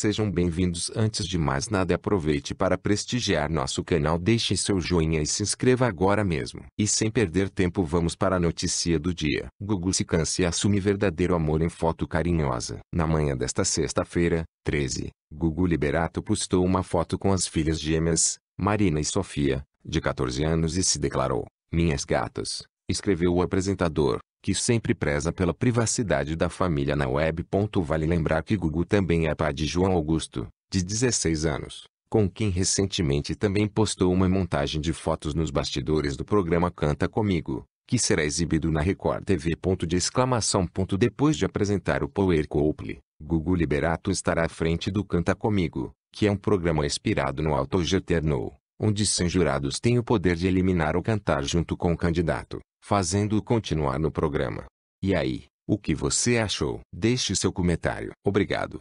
Sejam bem-vindos. Antes de mais nada, aproveite para prestigiar nosso canal. Deixe seu joinha e se inscreva agora mesmo. E sem perder tempo, vamos para a notícia do dia. Gugu se cansa e assume verdadeiro amor em foto carinhosa. Na manhã desta sexta-feira, 13, Gugu Liberato postou uma foto com as filhas gêmeas, Marina e Sofia, de 14 anos e se declarou: "Minhas gatas", escreveu o apresentador que sempre preza pela privacidade da família na web. Vale lembrar que Gugu também é pai de João Augusto, de 16 anos, com quem recentemente também postou uma montagem de fotos nos bastidores do programa Canta Comigo, que será exibido na Record TV. De exclamação. Depois de apresentar o Power Couple, Gugu Liberato estará à frente do Canta Comigo, que é um programa inspirado no Auto Geternou, onde sem jurados têm o poder de eliminar ou cantar junto com o candidato fazendo-o continuar no programa. E aí, o que você achou? Deixe seu comentário. Obrigado.